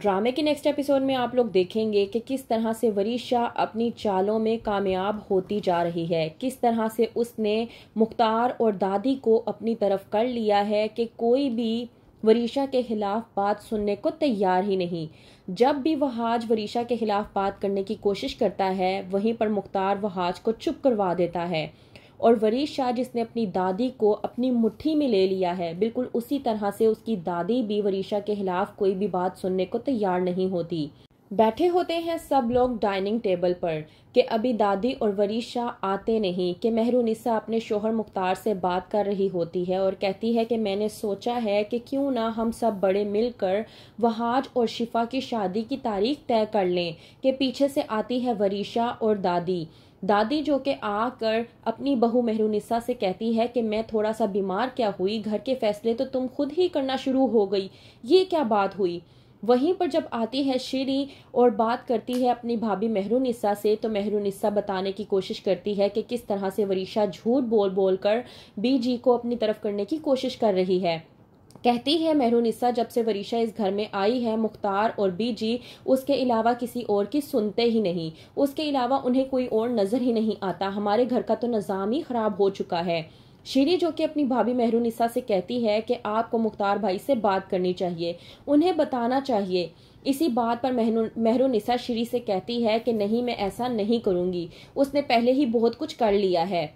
ड्रामे के next episode में आप लोग देखेंगे कि किस तरह से वरीशा अपनी चालों में कामयाब होती जा रही है किस तरह से उसने मुख्तार और दादी को अपनी तरफ कर लिया है कि कोई भी वरीशा के खिलाफ बात सुनने को तैयार ही नहीं जब भी वहाज वरीशा के खिलाफ बात करने की कोशिश करता है वहीं पर मुख्तार वहाज को चुप करवा देता है और वरीश शाह जिसने अपनी दादी को अपनी मुट्ठी में ले लिया है बिल्कुल उसी तरह से उसकी दादी भी वरीशा के खिलाफ कोई भी बात सुनने को तैयार नहीं होती बैठे होते हैं सब लोग डाइनिंग टेबल पर कि अभी दादी और वरीशा आते नहीं कि महरूनिसा अपने शोहर मुख्तार से बात कर रही होती है और कहती है कि मैंने सोचा है कि क्यों ना हम सब बड़े मिलकर वहाज और शिफा की शादी की तारीख तय कर लें कि पीछे से आती है वरीशा और दादी दादी जो कि आकर अपनी बहू मेहरूनिसा से कहती है कि मैं थोड़ा सा बीमार क्या हुई घर के फैसले तो तुम खुद ही करना शुरू हो गई ये क्या बात हुई वहीं पर जब आती है शीरी और बात करती है अपनी भाभी महरूनिसा से तो महरूनिसा बताने की कोशिश करती है कि किस तरह से वरीशा झूठ बोल बोल कर जी को अपनी तरफ करने की कोशिश कर रही है कहती है महरूनिसा जब से वरीशा इस घर में आई है मुख्तार और बीजी उसके अलावा किसी और की सुनते ही नहीं उसके अलावा उन्हें कोई और नज़र ही नहीं आता हमारे घर का तो निज़ाम ही ख़राब हो चुका है शीरी जो कि अपनी भाभी मेहरूनिसा से कहती है कि आपको मुख्तार भाई से बात करनी चाहिए उन्हें बताना चाहिए इसी बात पर मेहरूनिसा शीरी से कहती है कि नहीं मैं ऐसा नहीं करूँगी उसने पहले ही बहुत कुछ कर लिया है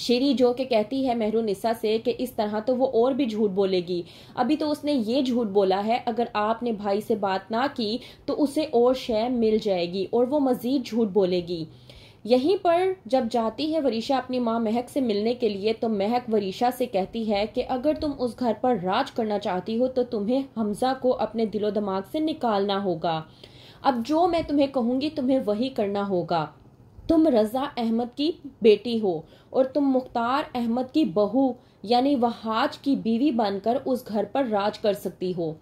श्री जो के कहती है मेहरूनिसा से कि इस तरह तो वो और भी झूठ बोलेगी अभी तो उसने ये झूठ बोला है अगर आपने भाई से बात ना की तो उसे और शय मिल जाएगी और वो मज़ीद झूठ बोलेगी यहीं पर जब जाती है वरीशा अपनी माँ महक से मिलने के लिए तो महक वरीशा से कहती है कि अगर तुम उस घर पर राज करना चाहती हो तो तुम्हें हमजा को अपने दिलो दिमाग से निकालना होगा अब जो मैं तुम्हें कहूँगी तुम्हें वही करना होगा तुम रज़ा अहमद की बेटी हो और तुम मुख्तार अहमद की बहू यानी वहाज की बीवी बनकर उस घर पर राज कर सकती हो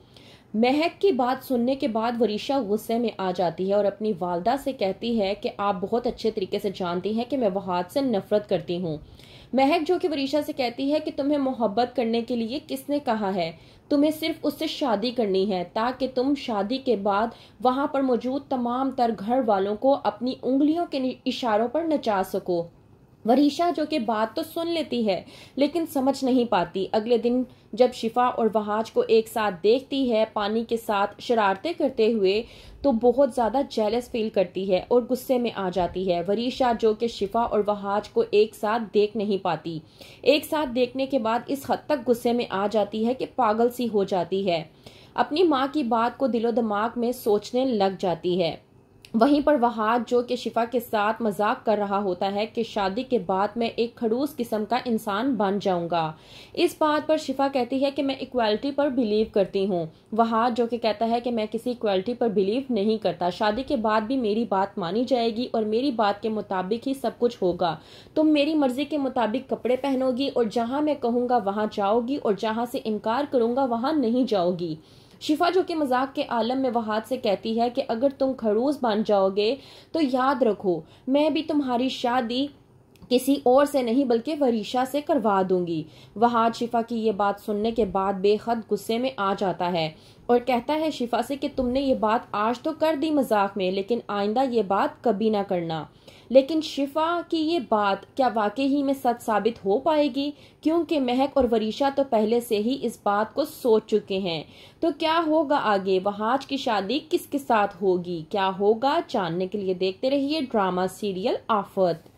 महक की बात सुनने के बाद वरीशा गुस्से में आ जाती है और अपनी वालदा से कहती है कि आप बहुत अच्छे तरीके से जानती हैं कि मैं वहाद से नफरत करती हूँ महक जो कि वरीशा से कहती है कि तुम्हें मोहब्बत करने के लिए किसने कहा है तुम्हें सिर्फ उससे शादी करनी है ताकि तुम शादी के बाद वहाँ पर मौजूद तमाम तर घर वालों को अपनी उंगलियों के इशारों पर नचा सको वरीशा जो कि बात तो सुन लेती है लेकिन समझ नहीं पाती अगले दिन जब शिफा और वहाज को एक साथ देखती है पानी के साथ शरारतें करते हुए तो बहुत ज़्यादा जेलस फील करती है और गुस्से में आ जाती है वरीशा जो कि शिफा और वहाज को एक साथ देख नहीं पाती एक साथ देखने के बाद इस हद तक गुस्से में आ जाती है कि पागल सी हो जाती है अपनी माँ की बात को दिलो दिमाग में सोचने लग जाती है वहीं पर वह हाथ जो कि शिफा के साथ मजाक कर रहा होता है कि शादी के बाद मैं एक खड़ूस किस्म का इंसान बन जाऊंगा इस बात पर शिफा कहती है कि मैं इक्वालिटी पर बिलीव करती हूँ वह हाथ जो कि कहता है कि मैं किसी इक्वालिटी पर बिलीव नहीं करता शादी के बाद भी मेरी बात मानी जाएगी और मेरी बात के मुताबिक ही सब कुछ होगा तुम मेरी मर्जी के मुताबिक कपड़े पहनोगी और जहाँ मैं कहूँगा वहाँ जाओगी और जहाँ से इनकार करूँगा वहाँ नहीं जाओगी शिफा जो कि मजाक के आलम में वहाद से कहती है कि अगर तुम खड़ूस बन जाओगे तो याद रखो मैं भी तुम्हारी शादी किसी और से नहीं बल्कि वरीशा से करवा दूंगी वहाद शिफा की ये बात सुनने के बाद बेहद गुस्से में आ जाता है और कहता है शिफा से कि तुमने ये बात आज तो कर दी मजाक में लेकिन आइंदा ये बात कभी ना करना लेकिन शिफा की ये बात क्या वाकई ही में सच साबित हो पाएगी क्योंकि महक और वरीशा तो पहले से ही इस बात को सोच चुके हैं तो क्या होगा आगे वहाज की शादी किसके साथ होगी क्या होगा जानने के लिए देखते रहिए ड्रामा सीरियल आफत